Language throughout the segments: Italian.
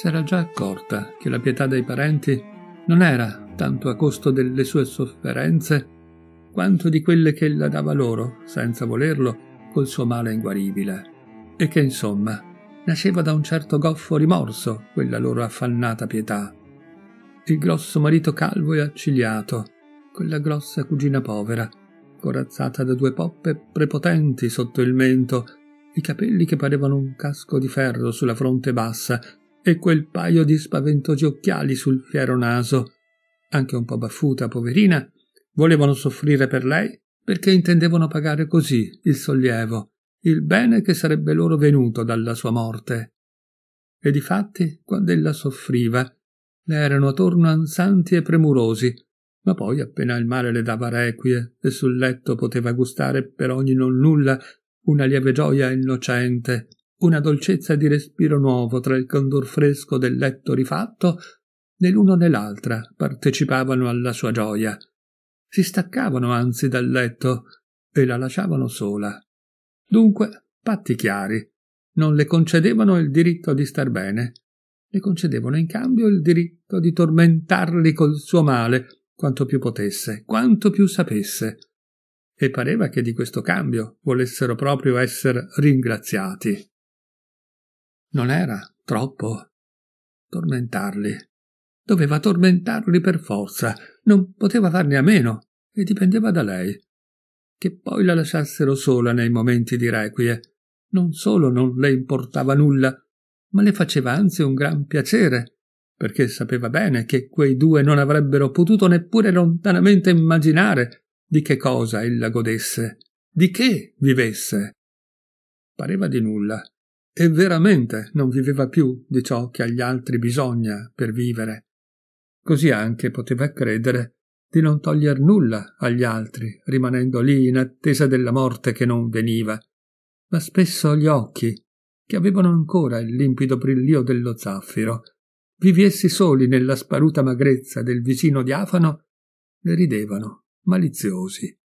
s'era già accorta che la pietà dei parenti non era tanto a costo delle sue sofferenze quanto di quelle che la dava loro, senza volerlo, col suo male inguaribile, e che insomma nasceva da un certo goffo rimorso quella loro affannata pietà. Il grosso marito calvo e accigliato, quella grossa cugina povera, corazzata da due poppe prepotenti sotto il mento, i capelli che parevano un casco di ferro sulla fronte bassa, e quel paio di spaventosi occhiali sul fiero naso, anche un po' baffuta, poverina, volevano soffrire per lei perché intendevano pagare così il sollievo, il bene che sarebbe loro venuto dalla sua morte. E difatti, quando ella soffriva, le erano attorno ansanti e premurosi, ma poi appena il male le dava requie e sul letto poteva gustare per ogni non nulla una lieve gioia innocente una dolcezza di respiro nuovo tra il candor fresco del letto rifatto, né l'uno né l'altra partecipavano alla sua gioia. Si staccavano anzi dal letto e la lasciavano sola. Dunque, patti chiari, non le concedevano il diritto di star bene, le concedevano in cambio il diritto di tormentarli col suo male quanto più potesse, quanto più sapesse. E pareva che di questo cambio volessero proprio esser ringraziati. Non era troppo. Tormentarli. Doveva tormentarli per forza, non poteva farne a meno, e dipendeva da lei. Che poi la lasciassero sola nei momenti di requie. Non solo non le importava nulla, ma le faceva anzi un gran piacere, perché sapeva bene che quei due non avrebbero potuto neppure lontanamente immaginare di che cosa ella godesse, di che vivesse. Pareva di nulla, e veramente non viveva più di ciò che agli altri bisogna per vivere. Così anche poteva credere di non toglier nulla agli altri, rimanendo lì in attesa della morte che non veniva. Ma spesso gli occhi, che avevano ancora il limpido brillio dello zaffiro, vivi essi soli nella sparuta magrezza del visino diafano, le ridevano, maliziosi.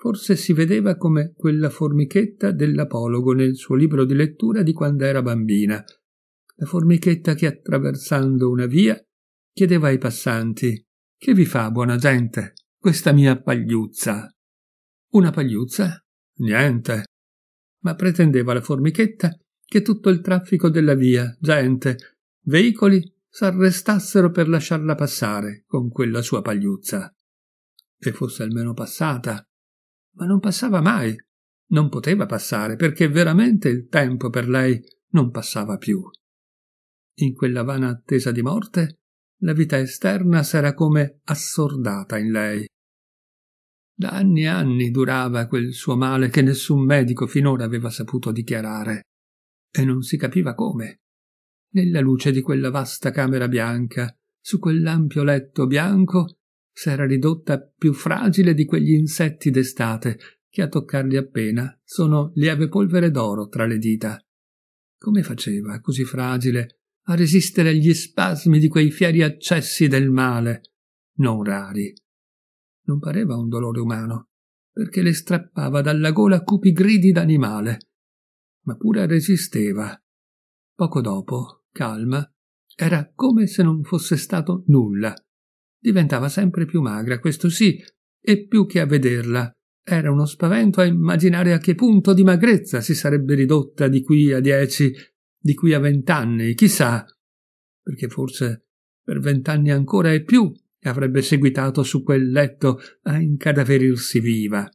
Forse si vedeva come quella formichetta dell'apologo nel suo libro di lettura di quando era bambina, la formichetta che attraversando una via chiedeva ai passanti Che vi fa, buona gente, questa mia pagliuzza? Una pagliuzza? Niente. Ma pretendeva la formichetta che tutto il traffico della via, gente, veicoli s'arrestassero per lasciarla passare con quella sua pagliuzza. E fosse almeno passata, ma non passava mai. Non poteva passare perché veramente il tempo per lei non passava più. In quella vana attesa di morte, la vita esterna s'era come assordata in lei. Da anni e anni durava quel suo male che nessun medico finora aveva saputo dichiarare, e non si capiva come. Nella luce di quella vasta camera bianca, su quell'ampio letto bianco, s'era ridotta più fragile di quegli insetti d'estate che a toccarli appena sono lieve polvere d'oro tra le dita. Come faceva, così fragile, a resistere agli spasmi di quei fieri accessi del male, non rari? Non pareva un dolore umano, perché le strappava dalla gola cupi gridi d'animale, ma pure resisteva. Poco dopo, calma, era come se non fosse stato nulla diventava sempre più magra, questo sì, e più che a vederla. Era uno spavento a immaginare a che punto di magrezza si sarebbe ridotta di qui a dieci, di qui a vent'anni, chissà, perché forse per vent'anni ancora e più avrebbe seguitato su quel letto a incadaverirsi viva,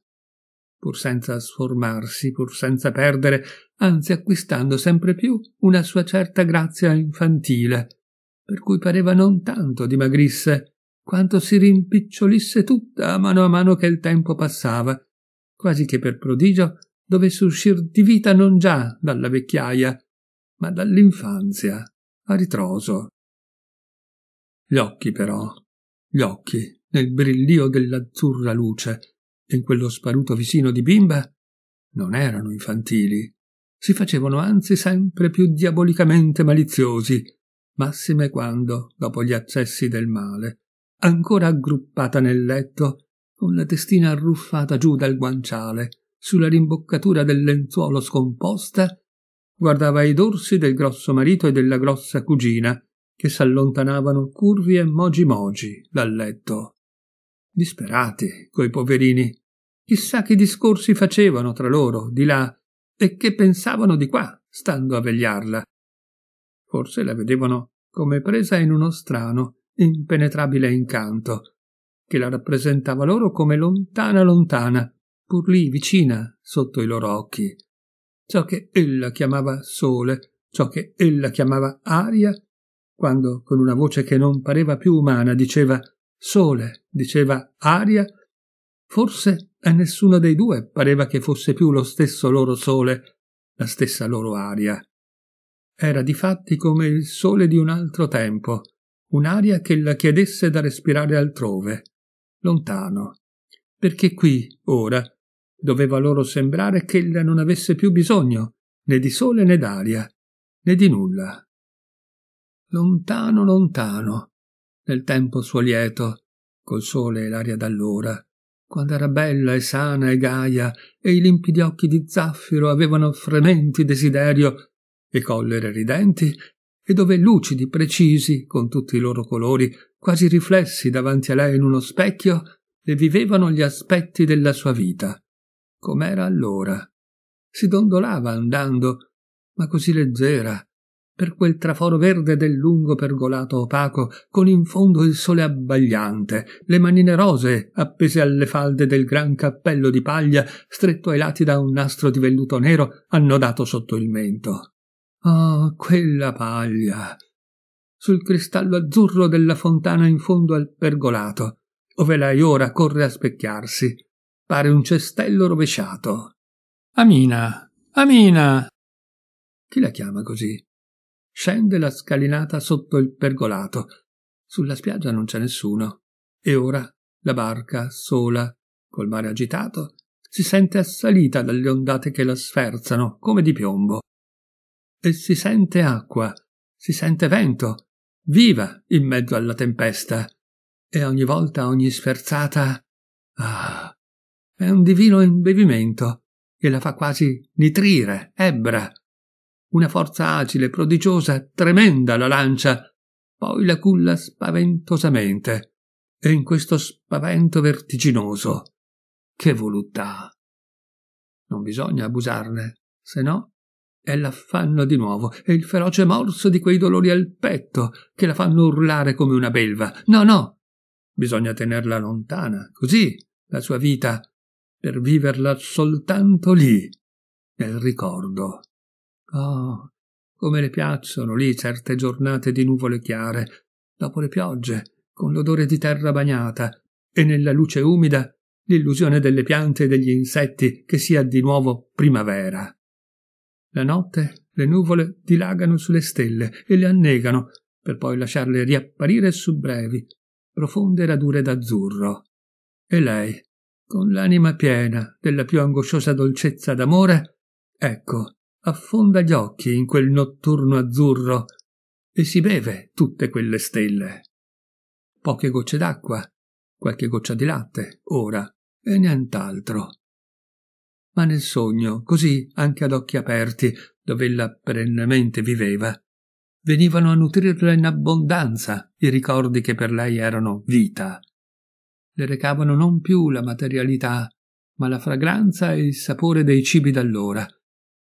pur senza sformarsi, pur senza perdere, anzi acquistando sempre più una sua certa grazia infantile, per cui pareva non tanto dimagrisse, quanto si rimpicciolisse tutta a mano a mano che il tempo passava, quasi che per prodigio dovesse uscir di vita non già dalla vecchiaia, ma dall'infanzia, a ritroso. Gli occhi però, gli occhi, nel brillio dell'azzurra luce, in quello sparuto visino di bimba, non erano infantili, si facevano anzi sempre più diabolicamente maliziosi, massime quando, dopo gli accessi del male, ancora aggruppata nel letto, con la testina arruffata giù dal guanciale, sulla rimboccatura del lenzuolo scomposta, guardava i dorsi del grosso marito e della grossa cugina, che s'allontanavano curvi e mogi mogi dal letto. Disperati, quei poverini. Chissà che discorsi facevano tra loro, di là, e che pensavano di qua, stando a vegliarla. Forse la vedevano come presa in uno strano impenetrabile incanto, che la rappresentava loro come lontana lontana, pur lì vicina sotto i loro occhi. Ciò che ella chiamava sole, ciò che ella chiamava aria, quando con una voce che non pareva più umana diceva sole, diceva aria, forse a nessuno dei due pareva che fosse più lo stesso loro sole, la stessa loro aria. Era difatti come il sole di un altro tempo, un'aria che la chiedesse da respirare altrove, lontano, perché qui, ora, doveva loro sembrare che ella non avesse più bisogno né di sole né d'aria, né di nulla. Lontano, lontano, nel tempo suo lieto, col sole e l'aria d'allora, quando era bella e sana e gaia e i limpidi occhi di zaffiro avevano frementi desiderio e collere ridenti e dove lucidi, precisi, con tutti i loro colori, quasi riflessi davanti a lei in uno specchio, le vivevano gli aspetti della sua vita. Com'era allora? Si dondolava andando, ma così leggera, per quel traforo verde del lungo pergolato opaco, con in fondo il sole abbagliante, le manine rosee appese alle falde del gran cappello di paglia, stretto ai lati da un nastro di velluto nero annodato sotto il mento. Ah, quella paglia! Sul cristallo azzurro della fontana in fondo al pergolato, ove lei ora corre a specchiarsi. Pare un cestello rovesciato. Amina! Amina! Chi la chiama così? Scende la scalinata sotto il pergolato. Sulla spiaggia non c'è nessuno. E ora la barca, sola, col mare agitato, si sente assalita dalle ondate che la sferzano, come di piombo e si sente acqua, si sente vento, viva in mezzo alla tempesta. E ogni volta, ogni sferzata. Ah, è un divino imbevimento che la fa quasi nitrire, ebbra. Una forza agile, prodigiosa, tremenda la lancia, poi la culla spaventosamente. E in questo spavento vertiginoso. Che voluttà! Non bisogna abusarne, se no è l'affanno di nuovo, e il feroce morso di quei dolori al petto che la fanno urlare come una belva. No, no! Bisogna tenerla lontana, così, la sua vita, per viverla soltanto lì, nel ricordo. Oh, come le piacciono lì certe giornate di nuvole chiare, dopo le piogge, con l'odore di terra bagnata, e nella luce umida l'illusione delle piante e degli insetti che sia di nuovo primavera. La notte le nuvole dilagano sulle stelle e le annegano, per poi lasciarle riapparire su brevi, profonde radure d'azzurro. E lei, con l'anima piena della più angosciosa dolcezza d'amore, ecco, affonda gli occhi in quel notturno azzurro e si beve tutte quelle stelle. Poche gocce d'acqua, qualche goccia di latte, ora, e nient'altro ma nel sogno, così anche ad occhi aperti, dove ella perennemente viveva, venivano a nutrirla in abbondanza i ricordi che per lei erano vita. Le recavano non più la materialità, ma la fragranza e il sapore dei cibi d'allora,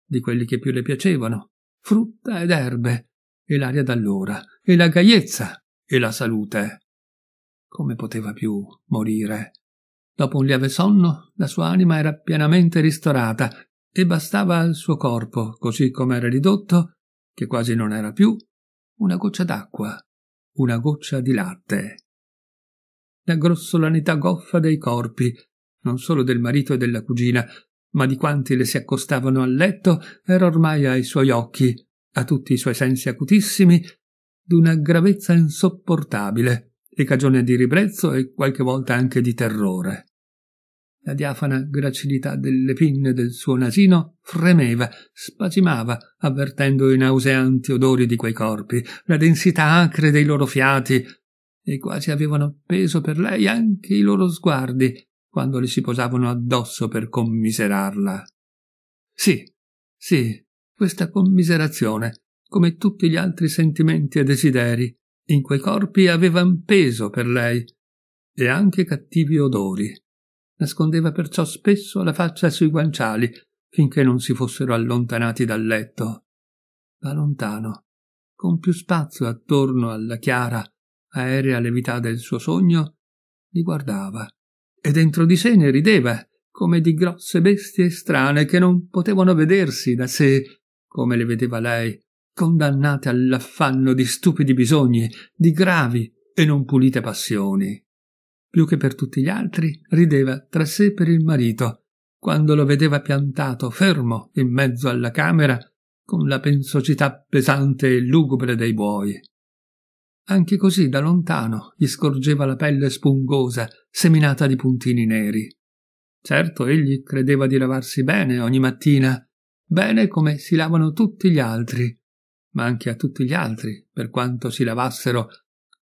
di quelli che più le piacevano, frutta ed erbe, e l'aria d'allora, e la gaiezza, e la salute. Come poteva più morire? Dopo un lieve sonno, la sua anima era pienamente ristorata e bastava al suo corpo, così come era ridotto, che quasi non era più, una goccia d'acqua, una goccia di latte. La grossolanità goffa dei corpi, non solo del marito e della cugina, ma di quanti le si accostavano al letto, era ormai ai suoi occhi, a tutti i suoi sensi acutissimi, d'una gravezza insopportabile e cagione di ribrezzo e qualche volta anche di terrore. La diafana gracilità delle pinne del suo nasino fremeva, spasimava, avvertendo i nauseanti odori di quei corpi, la densità acre dei loro fiati, e quasi avevano peso per lei anche i loro sguardi, quando le si posavano addosso per commiserarla. Sì, sì, questa commiserazione, come tutti gli altri sentimenti e desideri, in quei corpi avevan peso per lei, e anche cattivi odori nascondeva perciò spesso la faccia sui guanciali finché non si fossero allontanati dal letto. Da lontano, con più spazio attorno alla chiara, aerea levità del suo sogno, li guardava e dentro di sé ne rideva come di grosse bestie strane che non potevano vedersi da sé come le vedeva lei, condannate all'affanno di stupidi bisogni, di gravi e non pulite passioni più che per tutti gli altri, rideva tra sé per il marito, quando lo vedeva piantato fermo in mezzo alla camera con la pensosità pesante e lugubre dei buoi. Anche così da lontano gli scorgeva la pelle spungosa, seminata di puntini neri. Certo, egli credeva di lavarsi bene ogni mattina, bene come si lavano tutti gli altri, ma anche a tutti gli altri, per quanto si lavassero,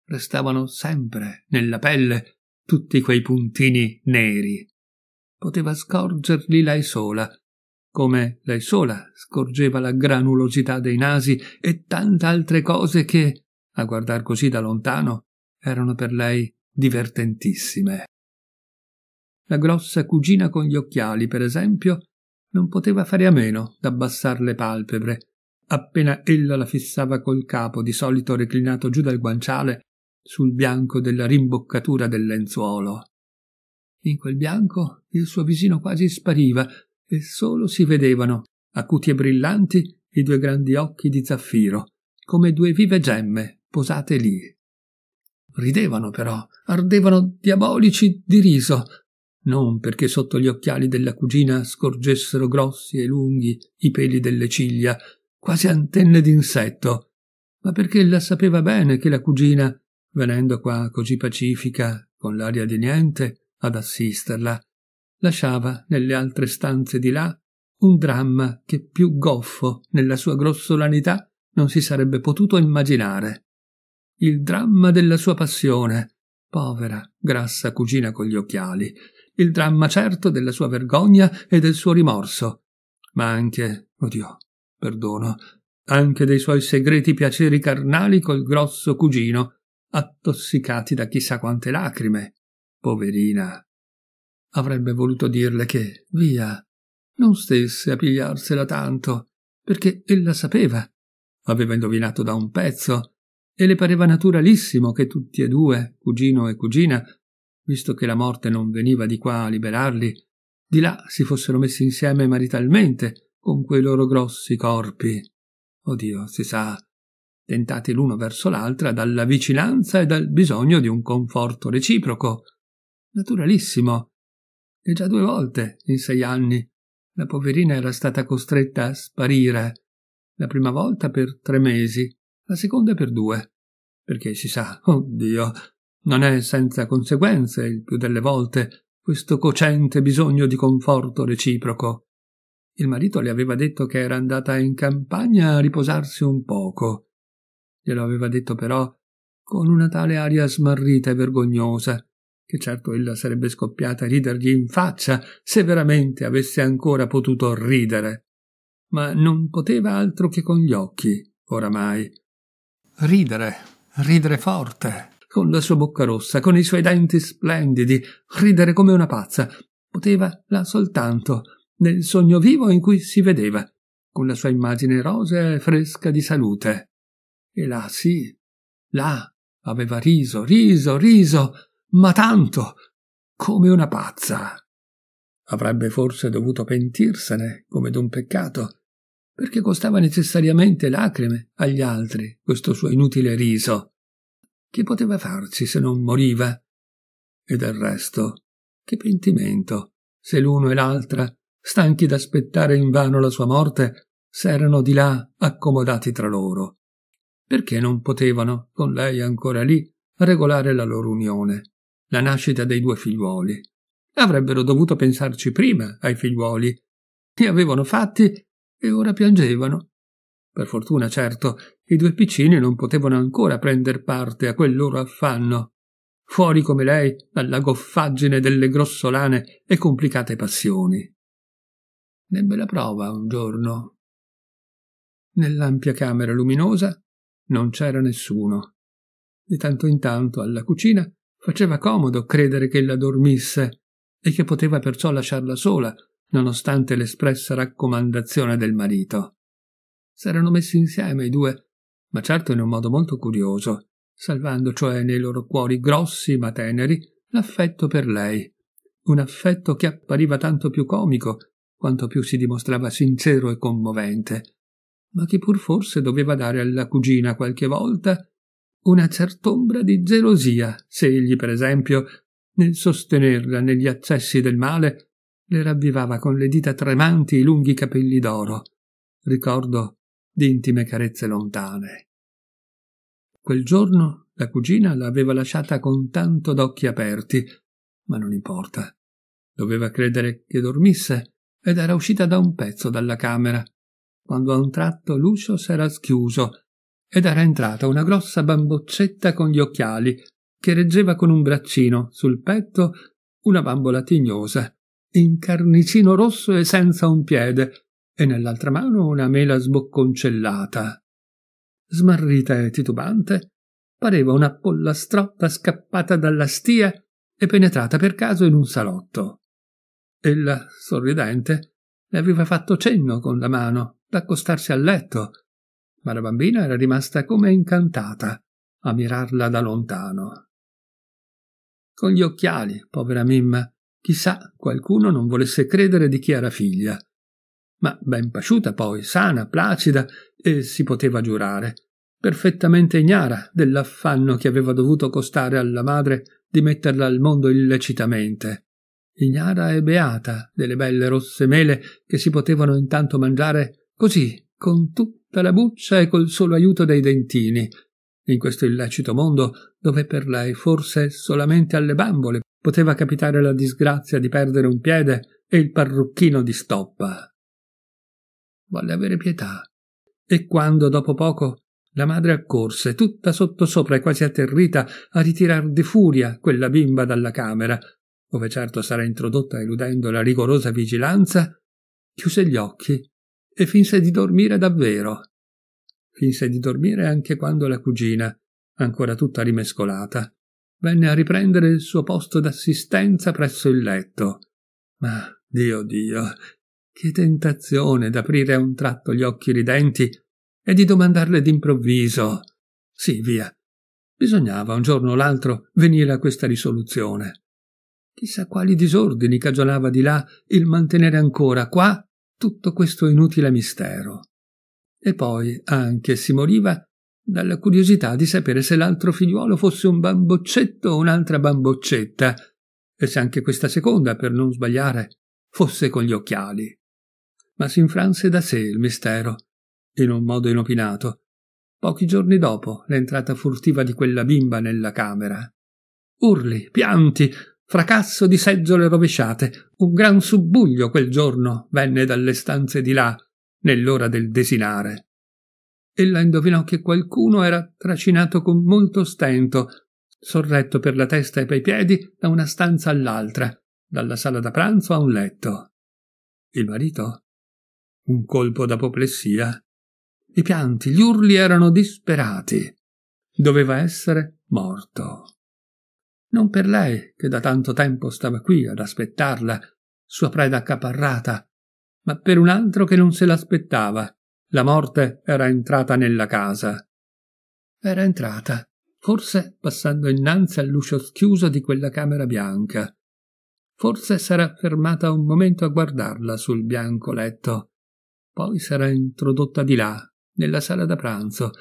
restavano sempre nella pelle tutti quei puntini neri. Poteva scorgerli lei sola, come lei sola scorgeva la granulosità dei nasi e tante altre cose che, a guardar così da lontano, erano per lei divertentissime. La grossa cugina con gli occhiali, per esempio, non poteva fare a meno d'abbassar le palpebre. Appena ella la fissava col capo, di solito reclinato giù dal guanciale, sul bianco della rimboccatura del lenzuolo. In quel bianco il suo visino quasi spariva e solo si vedevano, acuti e brillanti, i due grandi occhi di zaffiro, come due vive gemme posate lì. Ridevano però, ardevano diabolici di riso, non perché sotto gli occhiali della cugina scorgessero grossi e lunghi i peli delle ciglia, quasi antenne d'insetto, ma perché la sapeva bene che la cugina venendo qua così pacifica, con l'aria di niente, ad assisterla, lasciava nelle altre stanze di là un dramma che più goffo nella sua grossolanità non si sarebbe potuto immaginare. Il dramma della sua passione, povera, grassa cugina con gli occhiali, il dramma certo della sua vergogna e del suo rimorso, ma anche, oddio, perdono, anche dei suoi segreti piaceri carnali col grosso cugino, attossicati da chissà quante lacrime. Poverina. Avrebbe voluto dirle che, via, non stesse a pigliarsela tanto, perché ella sapeva, aveva indovinato da un pezzo, e le pareva naturalissimo che tutti e due, cugino e cugina, visto che la morte non veniva di qua a liberarli, di là si fossero messi insieme maritalmente con quei loro grossi corpi. Oddio, si sa, tentati l'uno verso l'altra dalla vicinanza e dal bisogno di un conforto reciproco. Naturalissimo. E già due volte, in sei anni, la poverina era stata costretta a sparire. La prima volta per tre mesi, la seconda per due. Perché si sa, oddio, oh non è senza conseguenze il più delle volte questo cocente bisogno di conforto reciproco. Il marito le aveva detto che era andata in campagna a riposarsi un poco glielo aveva detto però con una tale aria smarrita e vergognosa che certo ella sarebbe scoppiata a ridergli in faccia se veramente avesse ancora potuto ridere. Ma non poteva altro che con gli occhi, oramai. Ridere, ridere forte, con la sua bocca rossa, con i suoi denti splendidi, ridere come una pazza. Poteva là soltanto, nel sogno vivo in cui si vedeva, con la sua immagine rosea e fresca di salute. E là, sì, là, aveva riso, riso, riso, ma tanto, come una pazza. Avrebbe forse dovuto pentirsene, come d'un peccato, perché costava necessariamente lacrime agli altri questo suo inutile riso. Che poteva farci se non moriva? E del resto, che pentimento, se l'uno e l'altra, stanchi d'aspettare invano la sua morte, s'erano di là accomodati tra loro. Perché non potevano, con lei ancora lì, regolare la loro unione, la nascita dei due figliuoli? Avrebbero dovuto pensarci prima ai figliuoli. Li avevano fatti e ora piangevano. Per fortuna, certo, i due piccini non potevano ancora prender parte a quel loro affanno, fuori come lei dalla goffaggine delle grossolane e complicate passioni. Nebbe la prova un giorno. Nell'ampia camera luminosa non c'era nessuno. Di tanto in tanto alla cucina faceva comodo credere che ella dormisse e che poteva perciò lasciarla sola, nonostante l'espressa raccomandazione del marito. S'erano messi insieme i due, ma certo in un modo molto curioso, salvando cioè nei loro cuori grossi ma teneri l'affetto per lei, un affetto che appariva tanto più comico quanto più si dimostrava sincero e commovente, ma che pur forse doveva dare alla cugina qualche volta una cert'ombra di gelosia, se egli, per esempio, nel sostenerla negli accessi del male, le ravvivava con le dita tremanti i lunghi capelli d'oro, ricordo di intime carezze lontane. Quel giorno la cugina l'aveva lasciata con tanto d'occhi aperti, ma non importa. Doveva credere che dormisse ed era uscita da un pezzo dalla camera, quando a un tratto l'uscio s'era schiuso ed era entrata una grossa bamboccetta con gli occhiali che reggeva con un braccino sul petto una bambola tignosa in carnicino rosso e senza un piede e nell'altra mano una mela sbocconcellata smarrita e titubante pareva una pollastrotta scappata dalla stia e penetrata per caso in un salotto ella sorridente le aveva fatto cenno con la mano d'accostarsi al letto, ma la bambina era rimasta come incantata a mirarla da lontano. Con gli occhiali, povera Mimma, chissà qualcuno non volesse credere di chi era figlia. Ma ben pasciuta poi, sana, placida, e si poteva giurare, perfettamente ignara dell'affanno che aveva dovuto costare alla madre di metterla al mondo illecitamente, ignara e beata delle belle rosse mele che si potevano intanto mangiare Così, con tutta la buccia e col solo aiuto dei dentini, in questo illecito mondo dove per lei forse solamente alle bambole poteva capitare la disgrazia di perdere un piede e il parrucchino di stoppa. Volle avere pietà. E quando, dopo poco, la madre accorse, tutta sottosopra e quasi atterrita, a ritirar di furia quella bimba dalla camera, dove certo sarà introdotta eludendo la rigorosa vigilanza, chiuse gli occhi e finse di dormire davvero. Finse di dormire anche quando la cugina, ancora tutta rimescolata, venne a riprendere il suo posto d'assistenza presso il letto. Ma, Dio Dio, che tentazione d'aprire a un tratto gli occhi ridenti e di domandarle d'improvviso. Sì, via. Bisognava un giorno o l'altro venire a questa risoluzione. Chissà quali disordini cagionava di là il mantenere ancora qua tutto questo inutile mistero. E poi anche si moriva dalla curiosità di sapere se l'altro figliuolo fosse un bamboccetto o un'altra bamboccetta, e se anche questa seconda, per non sbagliare, fosse con gli occhiali. Ma si infranse da sé il mistero, in un modo inopinato, pochi giorni dopo l'entrata furtiva di quella bimba nella camera. Urli, pianti, fracasso di seggiole rovesciate, un gran subbuglio quel giorno venne dalle stanze di là, nell'ora del desinare. Ella indovinò che qualcuno era trascinato con molto stento, sorretto per la testa e per i piedi da una stanza all'altra, dalla sala da pranzo a un letto. Il marito? Un colpo d'apoplessia? I pianti, gli urli erano disperati. Doveva essere morto non per lei che da tanto tempo stava qui ad aspettarla, sua preda accaparrata, ma per un altro che non se l'aspettava. La morte era entrata nella casa. Era entrata, forse passando innanzi all'uscio schiuso di quella camera bianca. Forse s'era fermata un momento a guardarla sul bianco letto. Poi s'era introdotta di là, nella sala da pranzo,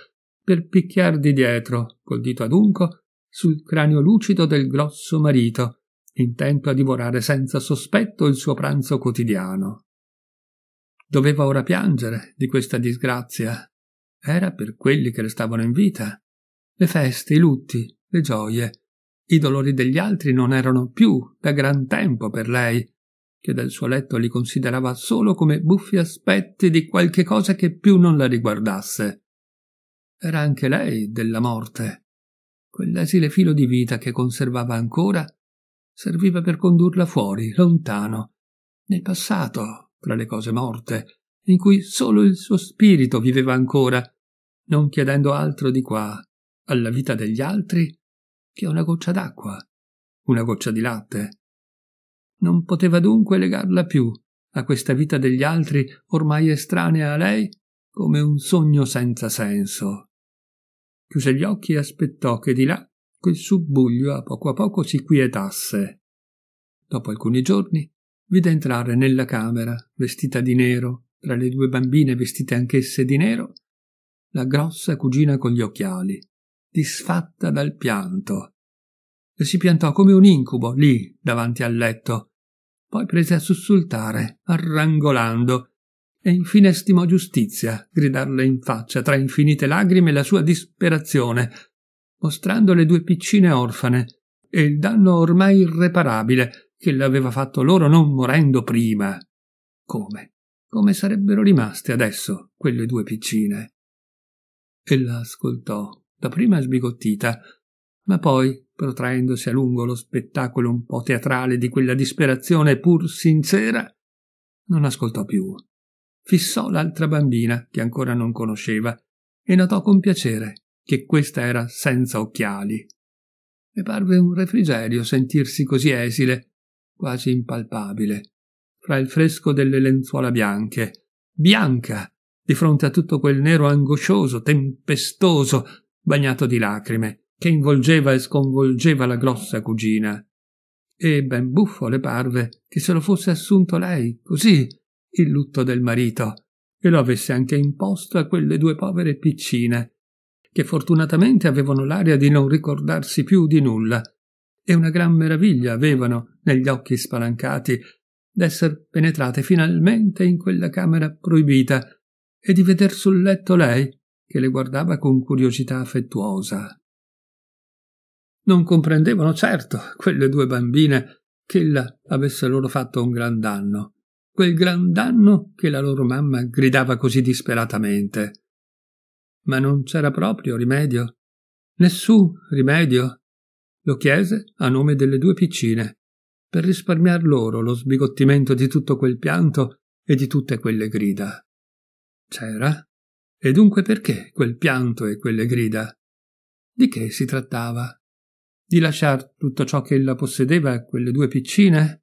per picchiar di dietro, col dito adunco, sul cranio lucido del grosso marito, intento a divorare senza sospetto il suo pranzo quotidiano. Doveva ora piangere di questa disgrazia. Era per quelli che restavano in vita. Le feste, i lutti, le gioie, i dolori degli altri non erano più da gran tempo per lei, che dal suo letto li considerava solo come buffi aspetti di qualche cosa che più non la riguardasse. Era anche lei della morte quell'esile filo di vita che conservava ancora serviva per condurla fuori, lontano, nel passato, tra le cose morte, in cui solo il suo spirito viveva ancora, non chiedendo altro di qua alla vita degli altri che una goccia d'acqua, una goccia di latte. Non poteva dunque legarla più a questa vita degli altri ormai estranea a lei come un sogno senza senso chiuse gli occhi e aspettò che di là quel subbuglio a poco a poco si quietasse. Dopo alcuni giorni vide entrare nella camera, vestita di nero, tra le due bambine vestite anch'esse di nero, la grossa cugina con gli occhiali, disfatta dal pianto. E si piantò come un incubo lì davanti al letto. Poi prese a sussultare, arrangolando, e infine stimò giustizia gridarle in faccia tra infinite lagrime la sua disperazione, mostrando le due piccine orfane e il danno ormai irreparabile che l'aveva fatto loro non morendo prima. Come? Come sarebbero rimaste adesso quelle due piccine? Ella ascoltò, dapprima sbigottita, ma poi, protraendosi a lungo lo spettacolo un po' teatrale di quella disperazione pur sincera, non ascoltò più fissò l'altra bambina che ancora non conosceva e notò con piacere che questa era senza occhiali. Le parve un refrigerio sentirsi così esile, quasi impalpabile, fra il fresco delle lenzuola bianche, bianca, di fronte a tutto quel nero angoscioso, tempestoso, bagnato di lacrime, che involgeva e sconvolgeva la grossa cugina. E ben buffo le parve che se lo fosse assunto lei, così, il lutto del marito e lo avesse anche imposto a quelle due povere piccine, che fortunatamente avevano l'aria di non ricordarsi più di nulla, e una gran meraviglia avevano negli occhi spalancati d'esser penetrate finalmente in quella camera proibita e di veder sul letto lei che le guardava con curiosità affettuosa. Non comprendevano certo quelle due bambine che ella avesse loro fatto un gran danno quel gran danno che la loro mamma gridava così disperatamente. Ma non c'era proprio rimedio. Nessun rimedio. Lo chiese a nome delle due piccine, per risparmiar loro lo sbigottimento di tutto quel pianto e di tutte quelle grida. C'era? E dunque perché quel pianto e quelle grida? Di che si trattava? Di lasciar tutto ciò che ella possedeva a quelle due piccine?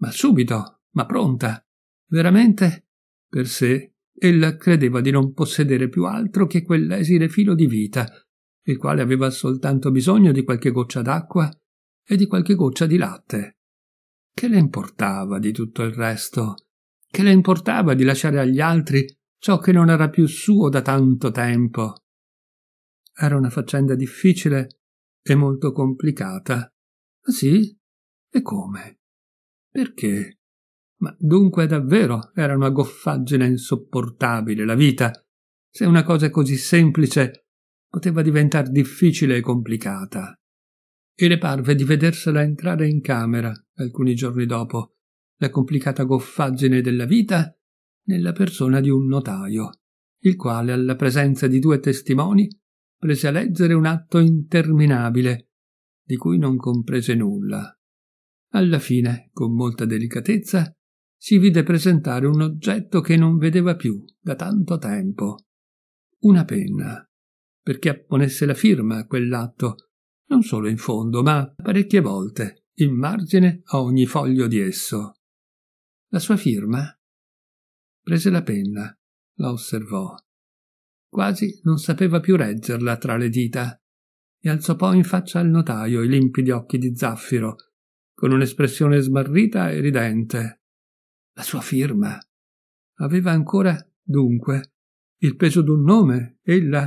Ma subito, ma pronta. Veramente? Per sé, ella credeva di non possedere più altro che quell'esile filo di vita, il quale aveva soltanto bisogno di qualche goccia d'acqua e di qualche goccia di latte. Che le importava di tutto il resto? Che le importava di lasciare agli altri ciò che non era più suo da tanto tempo? Era una faccenda difficile e molto complicata. Ma sì? E come? Perché? Ma dunque davvero era una goffaggine insopportabile la vita. Se una cosa così semplice poteva diventare difficile e complicata. E le parve di vedersela entrare in camera alcuni giorni dopo, la complicata goffaggine della vita nella persona di un notaio, il quale alla presenza di due testimoni prese a leggere un atto interminabile, di cui non comprese nulla. Alla fine, con molta delicatezza, si vide presentare un oggetto che non vedeva più da tanto tempo. Una penna, perché apponesse la firma a quell'atto, non solo in fondo, ma parecchie volte, in margine a ogni foglio di esso. La sua firma? Prese la penna, la osservò. Quasi non sapeva più reggerla tra le dita e alzò poi in faccia al notaio i limpidi occhi di zaffiro, con un'espressione smarrita e ridente la sua firma. Aveva ancora, dunque, il peso d'un nome, ella,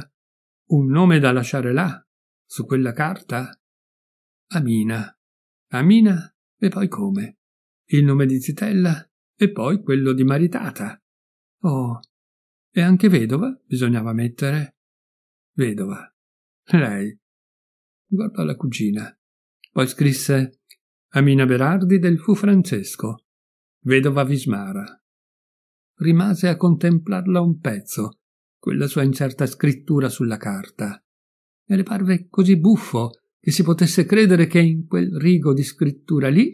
un nome da lasciare là, su quella carta? Amina. Amina e poi come? Il nome di Zitella e poi quello di maritata. Oh, e anche vedova bisognava mettere? Vedova. Lei. Guardò la cugina. Poi scrisse Amina Berardi del Fu Francesco, vedova Vismara. Rimase a contemplarla un pezzo, quella sua incerta scrittura sulla carta, e le parve così buffo che si potesse credere che in quel rigo di scrittura lì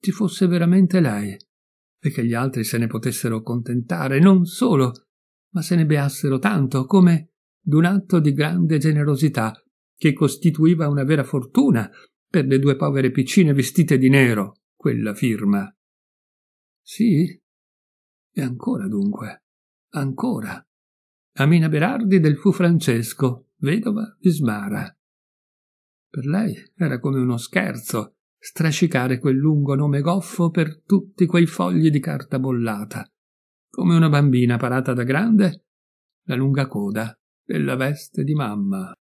ci fosse veramente lei, e che gli altri se ne potessero contentare non solo, ma se ne beassero tanto come d'un atto di grande generosità che costituiva una vera fortuna per le due povere piccine vestite di nero, quella firma. Sì? E ancora dunque, ancora. Amina Berardi del Fu Francesco, vedova di Smara. Per lei era come uno scherzo strascicare quel lungo nome goffo per tutti quei fogli di carta bollata, come una bambina parata da grande la lunga coda della veste di mamma.